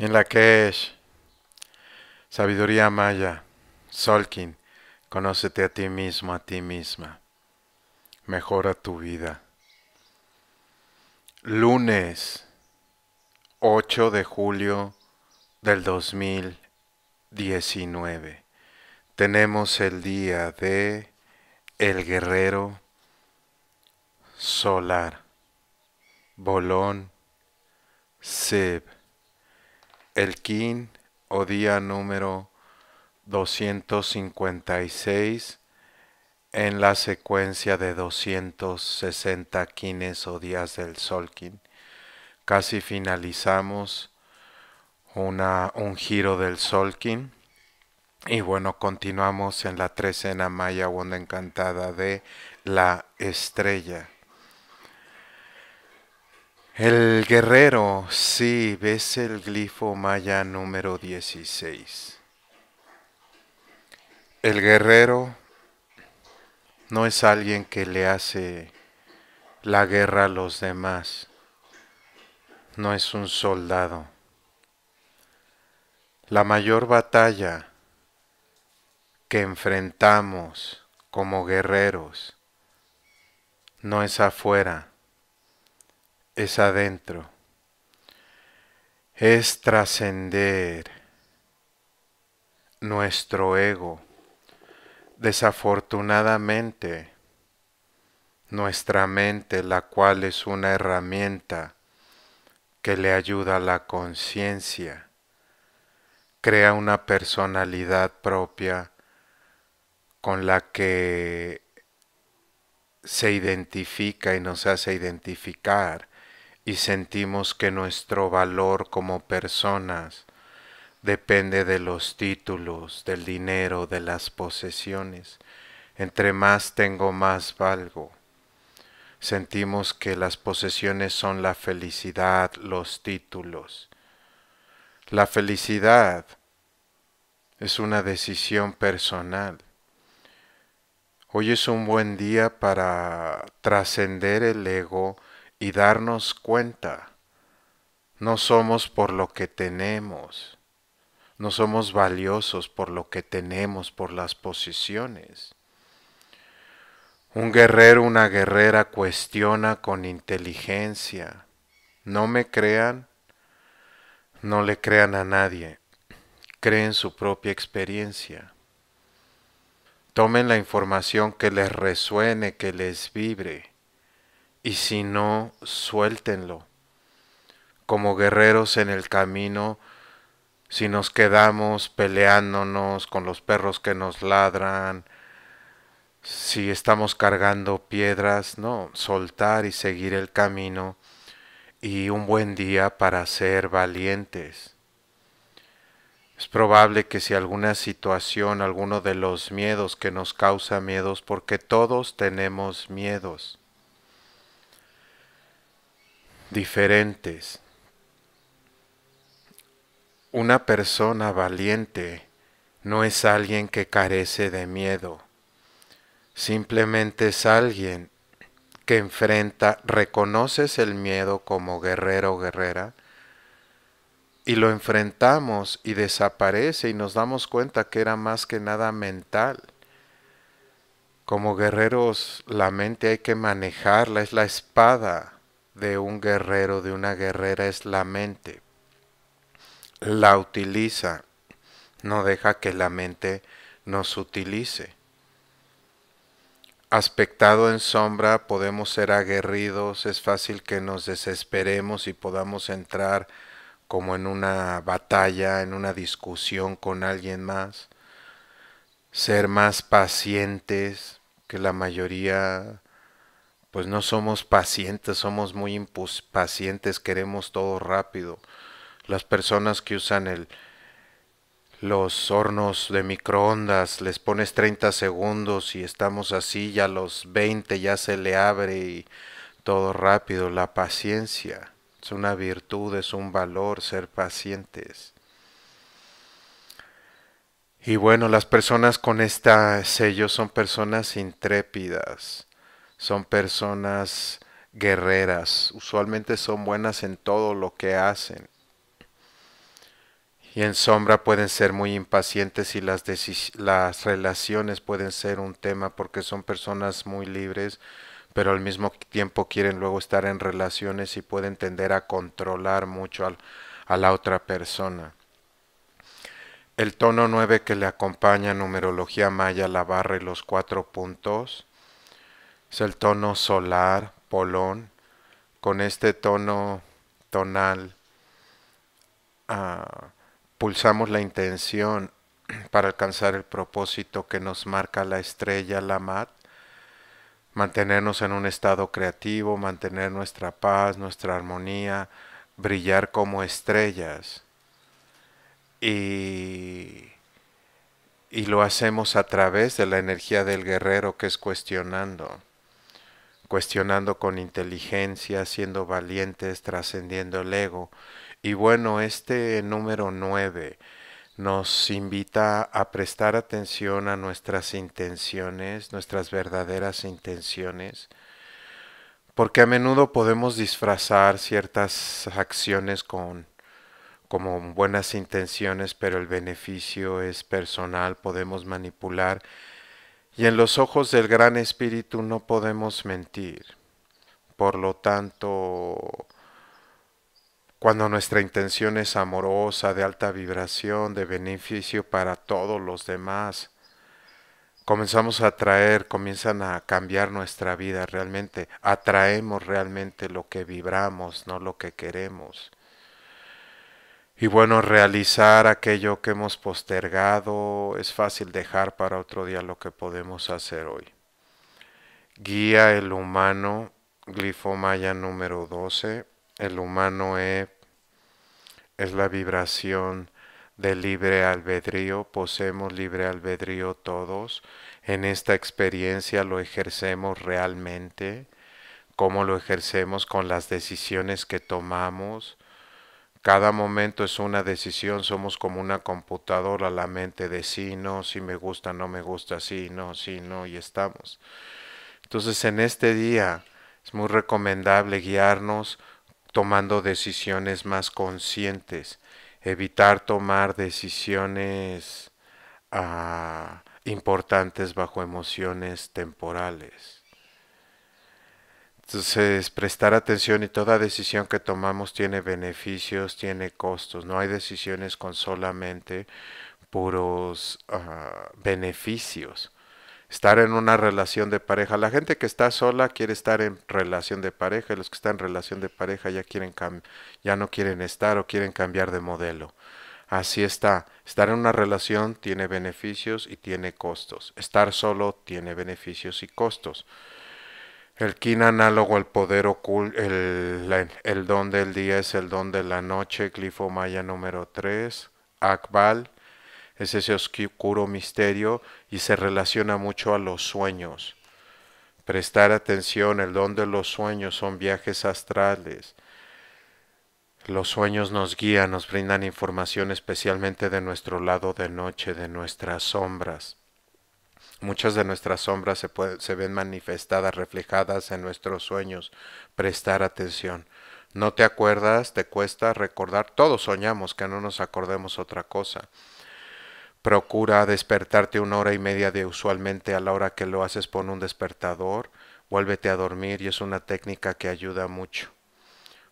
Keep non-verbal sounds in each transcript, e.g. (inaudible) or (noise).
en la es Sabiduría maya, Solkin, conócete a ti mismo, a ti misma. Mejora tu vida. Lunes 8 de julio del 2019. Tenemos el día de El Guerrero Solar. Bolón Sib el Kin o día número 256 en la secuencia de 260 quines o días del sol solkin. Casi finalizamos un giro del sol solkin. Y bueno, continuamos en la trecena maya onda encantada de la estrella. El guerrero, sí, ves el glifo maya número 16. El guerrero no es alguien que le hace la guerra a los demás, no es un soldado. La mayor batalla que enfrentamos como guerreros no es afuera, es adentro, es trascender nuestro ego. Desafortunadamente, nuestra mente, la cual es una herramienta que le ayuda a la conciencia, crea una personalidad propia con la que se identifica y nos hace identificar y sentimos que nuestro valor como personas depende de los títulos, del dinero, de las posesiones. Entre más tengo, más valgo. Sentimos que las posesiones son la felicidad, los títulos. La felicidad es una decisión personal. Hoy es un buen día para trascender el ego, y darnos cuenta. No somos por lo que tenemos, no somos valiosos por lo que tenemos, por las posiciones. Un guerrero, una guerrera cuestiona con inteligencia. No me crean, no le crean a nadie, creen su propia experiencia. Tomen la información que les resuene, que les vibre y si no, suéltenlo. Como guerreros en el camino, si nos quedamos peleándonos con los perros que nos ladran, si estamos cargando piedras, no, soltar y seguir el camino y un buen día para ser valientes. Es probable que si alguna situación, alguno de los miedos que nos causa miedos, porque todos tenemos miedos, diferentes. Una persona valiente no es alguien que carece de miedo, simplemente es alguien que enfrenta, reconoces el miedo como guerrero o guerrera, y lo enfrentamos y desaparece y nos damos cuenta que era más que nada mental. Como guerreros la mente hay que manejarla, es la espada de un guerrero, de una guerrera, es la mente. La utiliza, no deja que la mente nos utilice. Aspectado en sombra podemos ser aguerridos, es fácil que nos desesperemos y podamos entrar como en una batalla, en una discusión con alguien más. Ser más pacientes que la mayoría pues no somos pacientes, somos muy impacientes, queremos todo rápido. Las personas que usan el, los hornos de microondas, les pones 30 segundos y estamos así, ya los 20 ya se le abre y todo rápido. La paciencia es una virtud, es un valor ser pacientes. Y bueno, las personas con este sello son personas intrépidas son personas guerreras, usualmente son buenas en todo lo que hacen. Y en sombra pueden ser muy impacientes y las, las relaciones pueden ser un tema porque son personas muy libres, pero al mismo tiempo quieren luego estar en relaciones y pueden tender a controlar mucho a la otra persona. El tono 9 que le acompaña numerología maya, la barra y los cuatro puntos es el tono solar, polón, con este tono tonal ah, pulsamos la intención para alcanzar el propósito que nos marca la estrella mat mantenernos en un estado creativo, mantener nuestra paz, nuestra armonía, brillar como estrellas. Y, y lo hacemos a través de la energía del guerrero que es cuestionando cuestionando con inteligencia, siendo valientes, trascendiendo el ego. Y bueno, este número 9 nos invita a prestar atención a nuestras intenciones, nuestras verdaderas intenciones, porque a menudo podemos disfrazar ciertas acciones con como buenas intenciones, pero el beneficio es personal, podemos manipular y en los ojos del Gran Espíritu no podemos mentir. Por lo tanto, cuando nuestra intención es amorosa, de alta vibración, de beneficio para todos los demás, comenzamos a atraer, comienzan a cambiar nuestra vida realmente, atraemos realmente lo que vibramos, no lo que queremos. Y bueno, realizar aquello que hemos postergado es fácil dejar para otro día lo que podemos hacer hoy. Guía el humano, glifo maya número 12. El humano es, es la vibración de libre albedrío, poseemos libre albedrío todos. En esta experiencia lo ejercemos realmente, cómo lo ejercemos con las decisiones que tomamos cada momento es una decisión, somos como una computadora, la mente de sí, no, si me gusta, no me gusta, sí, no, sí, no, y estamos. Entonces en este día es muy recomendable guiarnos tomando decisiones más conscientes, evitar tomar decisiones ah, importantes bajo emociones temporales. Entonces, prestar atención y toda decisión que tomamos tiene beneficios, tiene costos. No hay decisiones con solamente puros ah, beneficios. Estar en una relación de pareja. La gente que está sola quiere estar en relación de pareja y los que están en relación de pareja ya, quieren ya no quieren estar o quieren cambiar de modelo. Así está. Estar en una relación tiene beneficios y tiene costos. Estar solo tiene beneficios y costos. El kin análogo al poder oculto, el, don del día es el don de la noche, glifo maya número 3, Akbal, es ese oscuro misterio y se relaciona mucho a los sueños. Prestar atención, el don de los sueños son viajes astrales. Los sueños nos guían, nos brindan información especialmente de nuestro lado de noche, de nuestras sombras. Muchas de nuestras sombras se, ven manifestadas, reflejadas en nuestros sueños. Prestar atención. No te acuerdas, te cuesta recordar. Todos soñamos que no nos acordemos otra cosa. Procura despertarte una hora y media de usualmente a la hora que lo haces pon un despertador, vuélvete a dormir y es una técnica que ayuda mucho.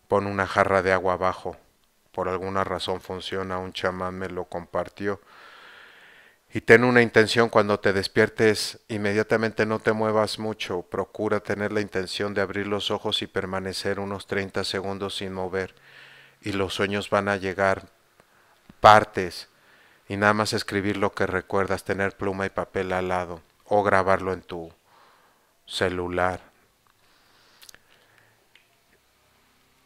Pon una jarra de agua abajo. Por alguna razón funciona, un chamán me lo compartió. Y ten una intención cuando te despiertes, inmediatamente no te muevas mucho, procura tener la intención de abrir los ojos y permanecer unos 30 segundos sin mover. Y los sueños van a llegar partes y nada más escribir lo que recuerdas, tener pluma y papel al lado o grabarlo en tu celular.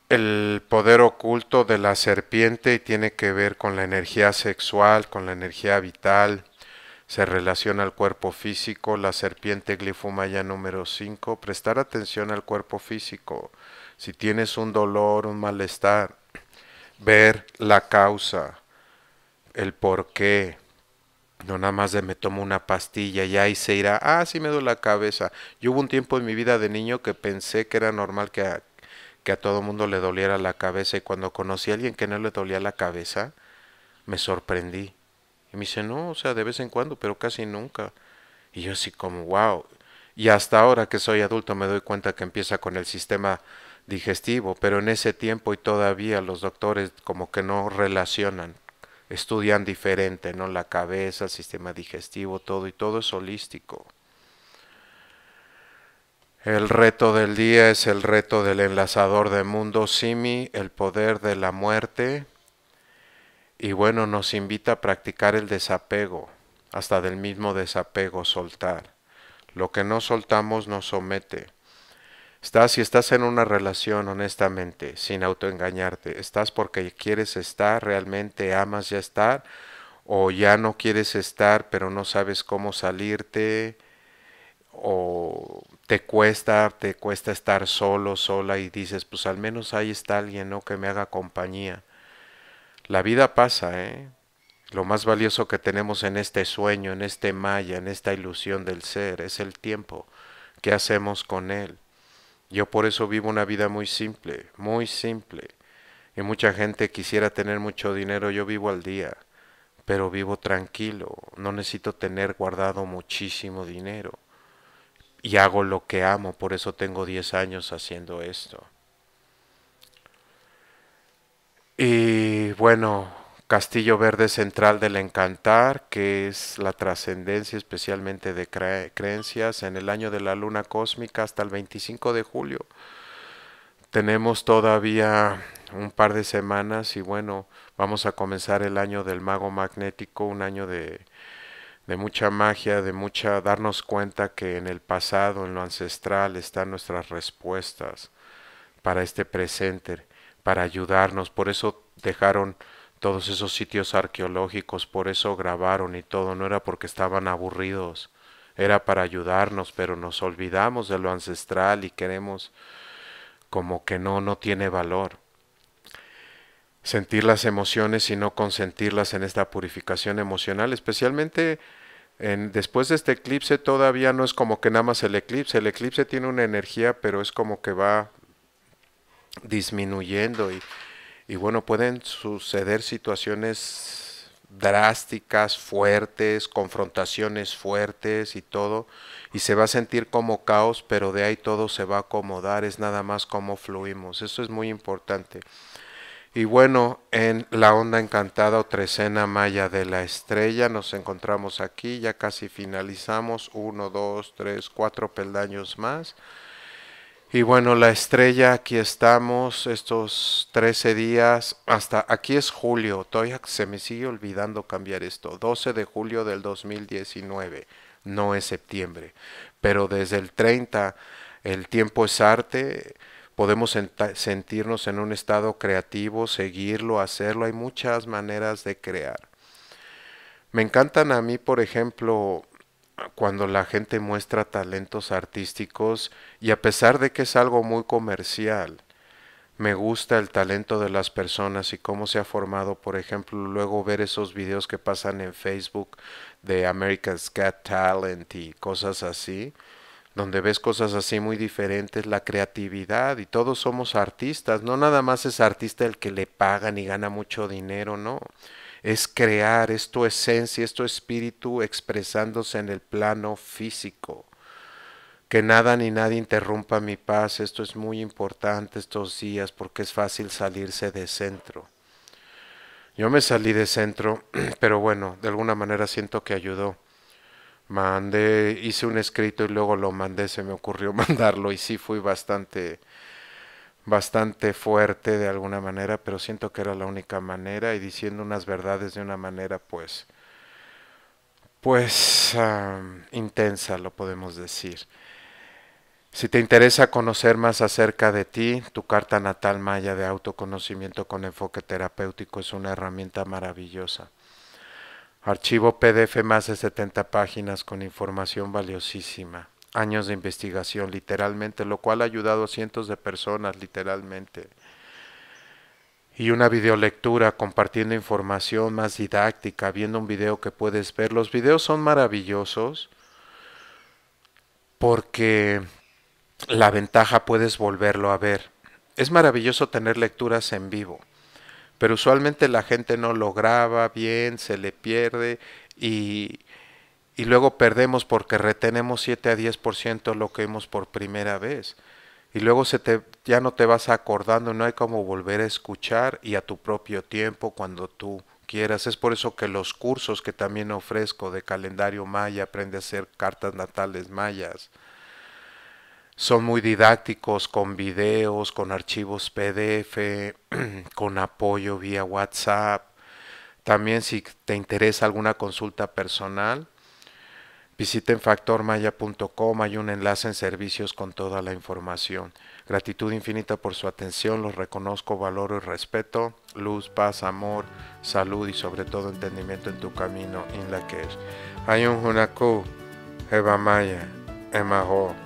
El poder oculto de la serpiente tiene que ver con la energía sexual, con la energía vital, se relaciona al cuerpo físico, la serpiente glifumaya número 5, prestar atención al cuerpo físico. Si tienes un dolor, un malestar, ver la causa, el por qué. No nada más de me tomo una pastilla y ahí se irá, ah, sí me duele la cabeza. Yo hubo un tiempo en mi vida de niño que pensé que era normal que a, que a todo mundo le doliera la cabeza y cuando conocí a alguien que no le dolía la cabeza, me sorprendí y me dice, no, o sea, de vez en cuando, pero casi nunca. Y yo así como, wow. Y hasta ahora que soy adulto me doy cuenta que empieza con el sistema digestivo, pero en ese tiempo y todavía los doctores como que no relacionan, estudian diferente, ¿no? La cabeza, el sistema digestivo, todo y todo es holístico. El reto del día es el reto del enlazador de mundo Simi, el poder de la muerte, y bueno, nos invita a practicar el desapego, hasta del mismo desapego soltar. Lo que no soltamos nos somete. Estás, si estás en una relación honestamente, sin autoengañarte, estás porque quieres estar, realmente amas ya estar, o ya no quieres estar, pero no sabes cómo salirte, o te cuesta, te cuesta estar solo, sola, y dices, pues al menos ahí está alguien, ¿no? Que me haga compañía la vida pasa, ¿eh? Lo más valioso que tenemos en este sueño, en este maya, en esta ilusión del ser, es el tiempo. ¿Qué hacemos con él? Yo por eso vivo una vida muy simple, muy simple. Y mucha gente quisiera tener mucho dinero, yo vivo al día, pero vivo tranquilo, no necesito tener guardado muchísimo dinero. Y hago lo que amo, por eso tengo 10 años haciendo esto. Y bueno, Castillo Verde Central del Encantar, que es la trascendencia especialmente de creencias en el año de la luna cósmica hasta el 25 de julio. Tenemos todavía un par de semanas y bueno, vamos a comenzar el año del mago magnético, un año de, de mucha magia, de mucha darnos cuenta que en el pasado, en lo ancestral, están nuestras respuestas para este presente para ayudarnos, por eso dejaron todos esos sitios arqueológicos, por eso grabaron y todo, no era porque estaban aburridos, era para ayudarnos, pero nos olvidamos de lo ancestral y queremos como que no, no tiene valor. Sentir las emociones y no consentirlas en esta purificación emocional, especialmente en, después de este eclipse todavía no es como que nada más el eclipse, el eclipse tiene una energía, pero es como que va disminuyendo y, y bueno, pueden suceder situaciones drásticas, fuertes, confrontaciones fuertes y todo, y se va a sentir como caos, pero de ahí todo se va a acomodar, es nada más como fluimos, eso es muy importante. Y bueno, en la onda encantada o trecena maya de la estrella nos encontramos aquí, ya casi finalizamos, uno, dos, tres, cuatro peldaños más. Y bueno, la estrella, aquí estamos estos 13 días, hasta aquí es julio, todavía se me sigue olvidando cambiar esto, 12 de julio del 2019, no es septiembre, pero desde el 30, el tiempo es arte, podemos sentirnos en un estado creativo, seguirlo, hacerlo, hay muchas maneras de crear. Me encantan a mí, por ejemplo, cuando la gente muestra talentos artísticos y a pesar de que es algo muy comercial, me gusta el talento de las personas y cómo se ha formado, por ejemplo, luego ver esos videos que pasan en Facebook de America's Got Talent y cosas así, donde ves cosas así muy diferentes, la creatividad y todos somos artistas, no nada más es artista el que le pagan y gana mucho dinero, no es crear, es tu esencia, es tu espíritu expresándose en el plano físico. Que nada ni nadie interrumpa mi paz, esto es muy importante estos días porque es fácil salirse de centro. Yo me salí de centro, (clears throat) pero bueno, de alguna manera siento que ayudó. Mandé, hice un escrito y luego lo mandé, se me ocurrió (laughs) mandarlo y sí fui bastante bastante fuerte de alguna manera, pero siento que era la única manera y diciendo unas verdades de una manera pues pues intensa, lo podemos decir. Si te interesa conocer más acerca de ti, tu carta natal maya de autoconocimiento con enfoque terapéutico es una herramienta maravillosa. Archivo PDF más de 70 páginas con información valiosísima años de investigación, literalmente, lo cual ha ayudado a cientos de personas, literalmente. Y una videolectura compartiendo información más didáctica, viendo un video que puedes ver. Los videos son maravillosos porque la ventaja puedes volverlo a ver. Es maravilloso tener lecturas en vivo, pero usualmente la gente no lo graba bien, se le pierde y, y luego perdemos porque retenemos 7 a 10% lo que vemos por primera vez. Y luego ya no te vas acordando, no hay como volver a escuchar y a tu propio tiempo cuando tú quieras. Es por eso que los cursos que también ofrezco de calendario maya, aprende a hacer cartas natales mayas, son muy didácticos con videos, con archivos PDF, (clears throat) con apoyo vía WhatsApp. También si te interesa alguna consulta personal, Visiten factormaya.com, hay un enlace en servicios con toda la información. Gratitud infinita por su atención, los reconozco, valoro y respeto. Luz, paz, amor, salud y sobre todo entendimiento en tu camino, en la que es. Hay un Hunaku, Eva Maya, Ho.